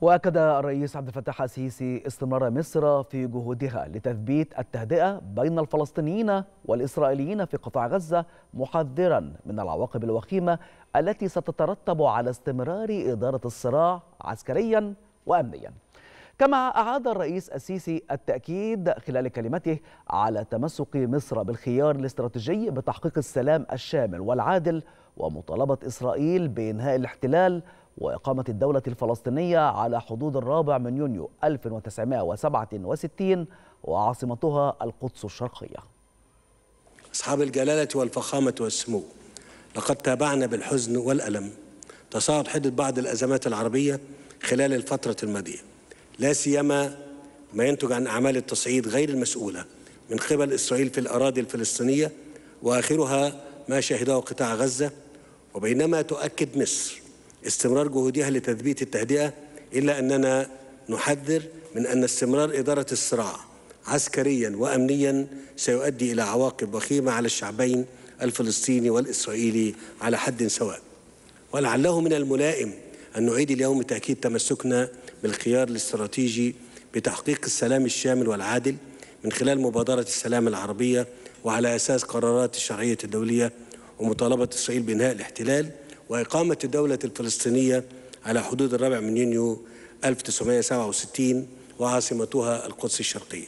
وأكد الرئيس عبد الفتاح السيسي استمرار مصر في جهودها لتثبيت التهدئة بين الفلسطينيين والإسرائيليين في قطاع غزة محذرا من العواقب الوخيمة التي ستترتب على استمرار إدارة الصراع عسكريا وأمنيا كما أعاد الرئيس السيسي التأكيد خلال كلمته على تمسك مصر بالخيار الاستراتيجي بتحقيق السلام الشامل والعادل ومطالبة إسرائيل بإنهاء الاحتلال وإقامة الدولة الفلسطينية على حدود الرابع من يونيو 1967 وعاصمتها القدس الشرقية أصحاب الجلالة والفخامة والسمو لقد تابعنا بالحزن والألم تصاعد حدة بعض الأزمات العربية خلال الفترة الماضية لا سيما ما ينتج عن أعمال التصعيد غير المسؤولة من قبل إسرائيل في الأراضي الفلسطينية وآخرها ما شهده قطاع غزة وبينما تؤكد مصر استمرار جهودها لتثبيت التهدئة إلا أننا نحذر من أن استمرار إدارة الصراع عسكريا وأمنيا سيؤدي إلى عواقب وخيمة على الشعبين الفلسطيني والإسرائيلي على حد سواء ولعله من الملائم أن نعيد اليوم تأكيد تمسكنا بالخيار الاستراتيجي بتحقيق السلام الشامل والعادل من خلال مبادرة السلام العربية وعلى أساس قرارات الشرعية الدولية ومطالبة إسرائيل بإنهاء الاحتلال وإقامة الدولة الفلسطينية على حدود الرابع من يونيو 1967 وعاصمتها القدس الشرقية